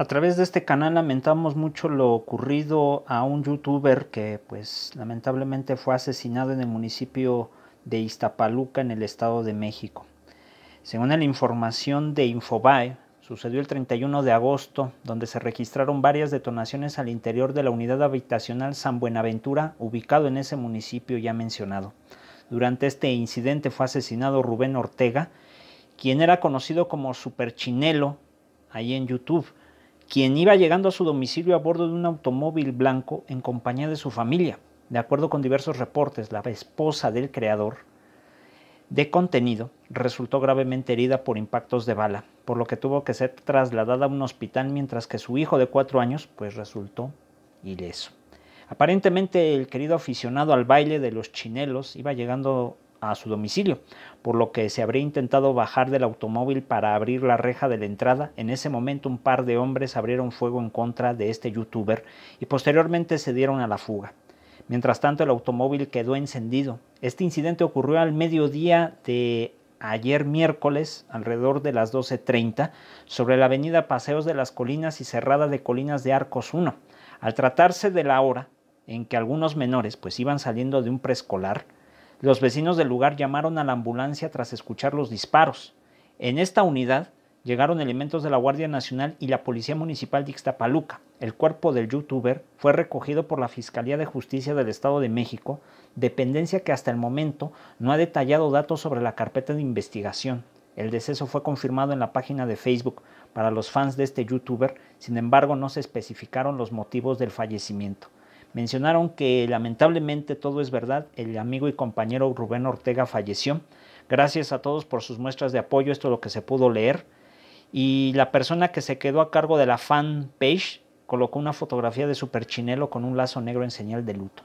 A través de este canal lamentamos mucho lo ocurrido a un youtuber que pues lamentablemente fue asesinado en el municipio de Iztapaluca en el Estado de México. Según la información de Infobae, sucedió el 31 de agosto, donde se registraron varias detonaciones al interior de la unidad habitacional San Buenaventura, ubicado en ese municipio ya mencionado. Durante este incidente fue asesinado Rubén Ortega, quien era conocido como Superchinelo ahí en YouTube, quien iba llegando a su domicilio a bordo de un automóvil blanco en compañía de su familia. De acuerdo con diversos reportes, la esposa del creador de contenido resultó gravemente herida por impactos de bala, por lo que tuvo que ser trasladada a un hospital mientras que su hijo de cuatro años pues resultó ileso. Aparentemente el querido aficionado al baile de los chinelos iba llegando a su domicilio, por lo que se habría intentado bajar del automóvil para abrir la reja de la entrada. En ese momento un par de hombres abrieron fuego en contra de este youtuber y posteriormente se dieron a la fuga. Mientras tanto el automóvil quedó encendido. Este incidente ocurrió al mediodía de ayer miércoles, alrededor de las 12.30, sobre la avenida Paseos de las Colinas y Cerrada de Colinas de Arcos 1. Al tratarse de la hora en que algunos menores pues iban saliendo de un preescolar, los vecinos del lugar llamaron a la ambulancia tras escuchar los disparos. En esta unidad llegaron elementos de la Guardia Nacional y la Policía Municipal de Ixtapaluca. El cuerpo del youtuber fue recogido por la Fiscalía de Justicia del Estado de México, dependencia que hasta el momento no ha detallado datos sobre la carpeta de investigación. El deceso fue confirmado en la página de Facebook para los fans de este youtuber, sin embargo no se especificaron los motivos del fallecimiento. Mencionaron que lamentablemente todo es verdad, el amigo y compañero Rubén Ortega falleció. Gracias a todos por sus muestras de apoyo, esto es lo que se pudo leer. Y la persona que se quedó a cargo de la page colocó una fotografía de Superchinelo con un lazo negro en señal de luto.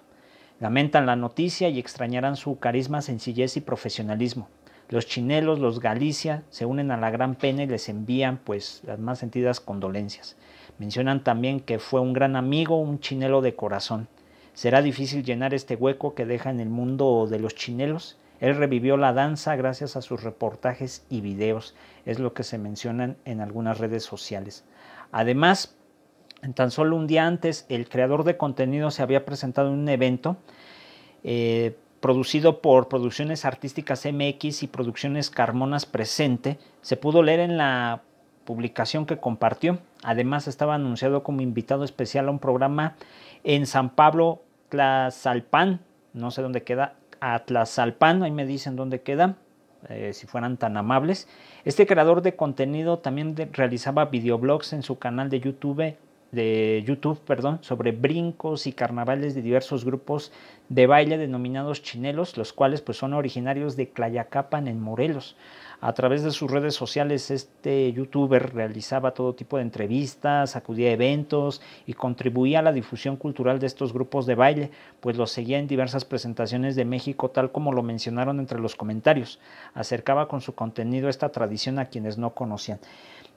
Lamentan la noticia y extrañarán su carisma, sencillez y profesionalismo. Los chinelos, los Galicia, se unen a la gran pena y les envían pues las más sentidas condolencias. Mencionan también que fue un gran amigo, un chinelo de corazón. Será difícil llenar este hueco que deja en el mundo de los chinelos. Él revivió la danza gracias a sus reportajes y videos, es lo que se mencionan en algunas redes sociales. Además, tan solo un día antes, el creador de contenido se había presentado en un evento eh, producido por Producciones Artísticas MX y Producciones Carmonas Presente. Se pudo leer en la publicación que compartió. Además estaba anunciado como invitado especial a un programa en San Pablo, Tlazalpan, no sé dónde queda, a ahí me dicen dónde queda, eh, si fueran tan amables. Este creador de contenido también realizaba videoblogs en su canal de YouTube de YouTube, perdón, sobre brincos y carnavales de diversos grupos de baile denominados chinelos, los cuales pues son originarios de Clayacapan en Morelos. A través de sus redes sociales este youtuber realizaba todo tipo de entrevistas, acudía a eventos y contribuía a la difusión cultural de estos grupos de baile, pues los seguía en diversas presentaciones de México tal como lo mencionaron entre los comentarios. Acercaba con su contenido esta tradición a quienes no conocían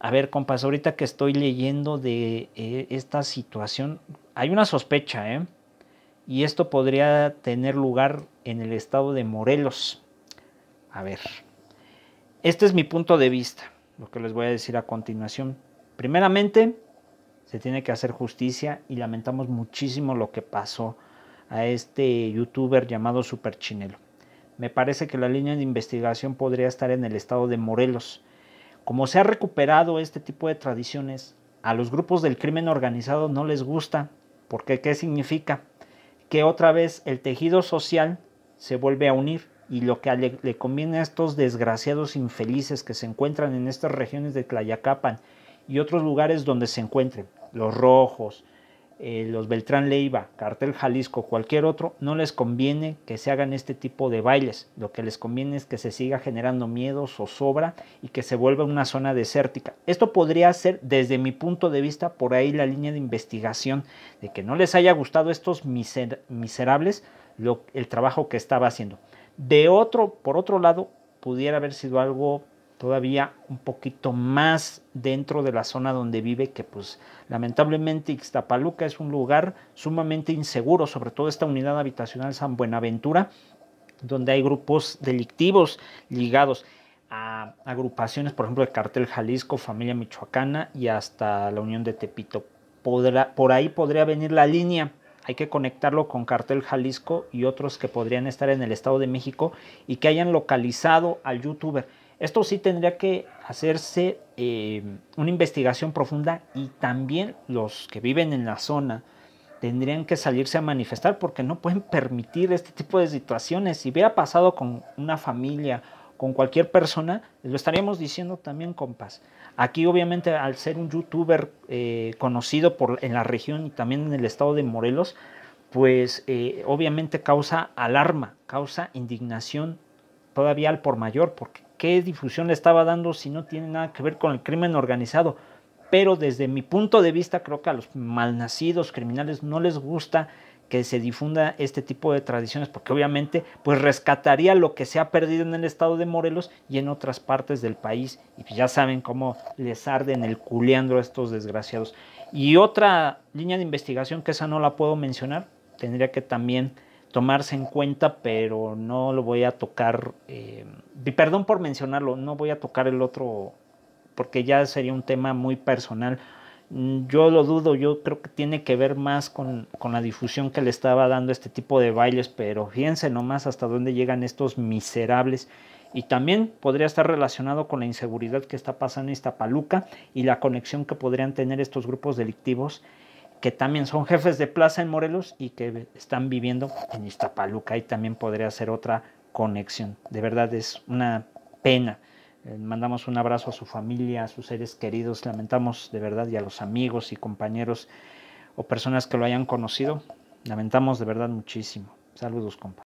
a ver, compas, ahorita que estoy leyendo de eh, esta situación, hay una sospecha, ¿eh? Y esto podría tener lugar en el estado de Morelos. A ver, este es mi punto de vista, lo que les voy a decir a continuación. Primeramente, se tiene que hacer justicia y lamentamos muchísimo lo que pasó a este youtuber llamado Chinelo Me parece que la línea de investigación podría estar en el estado de Morelos como se ha recuperado este tipo de tradiciones, a los grupos del crimen organizado no les gusta, porque ¿qué significa? Que otra vez el tejido social se vuelve a unir y lo que le, conviene a estos desgraciados infelices que se encuentran en estas regiones de Tlayacapan y otros lugares donde se encuentren, los rojos, eh, los Beltrán Leiva, Cartel Jalisco, cualquier otro, no les conviene que se hagan este tipo de bailes. Lo que les conviene es que se siga generando o sobra y que se vuelva una zona desértica. Esto podría ser, desde mi punto de vista, por ahí la línea de investigación de que no les haya gustado a estos miserables el trabajo que estaba haciendo. De otro, por otro lado, pudiera haber sido algo todavía un poquito más dentro de la zona donde vive, que pues lamentablemente Ixtapaluca es un lugar sumamente inseguro, sobre todo esta unidad habitacional San Buenaventura, donde hay grupos delictivos ligados a agrupaciones, por ejemplo, de Cartel Jalisco, Familia Michoacana y hasta la Unión de Tepito. por ahí podría venir la línea hay que conectarlo con Cartel Jalisco y otros que podrían estar en el Estado de México y que hayan localizado al youtuber. Esto sí tendría que hacerse eh, una investigación profunda y también los que viven en la zona tendrían que salirse a manifestar porque no pueden permitir este tipo de situaciones. Si hubiera pasado con una familia, con cualquier persona, lo estaríamos diciendo también, compas. Aquí obviamente al ser un youtuber eh, conocido por, en la región y también en el estado de Morelos, pues eh, obviamente causa alarma, causa indignación todavía al por mayor, porque qué difusión le estaba dando si no tiene nada que ver con el crimen organizado. Pero desde mi punto de vista creo que a los malnacidos criminales no les gusta que se difunda este tipo de tradiciones porque obviamente pues rescataría lo que se ha perdido en el estado de Morelos y en otras partes del país y ya saben cómo les arden el culeandro a estos desgraciados. Y otra línea de investigación que esa no la puedo mencionar, tendría que también tomarse en cuenta, pero no lo voy a tocar. Eh, perdón por mencionarlo, no voy a tocar el otro, porque ya sería un tema muy personal. Mm, yo lo dudo, yo creo que tiene que ver más con, la difusión que le estaba dando este tipo de bailes, pero fíjense nomás hasta dónde llegan estos miserables. Y también podría estar relacionado con la inseguridad que está pasando en paluca y la conexión que podrían tener estos grupos delictivos que también son jefes de plaza en Morelos y que están viviendo en Iztapaluca. Ahí también podría ser otra conexión. De verdad es una pena. Eh, mandamos un abrazo a su familia, a sus seres queridos. Lamentamos de verdad y a los amigos y compañeros o personas que lo hayan conocido. Lamentamos de verdad muchísimo. Saludos, compa.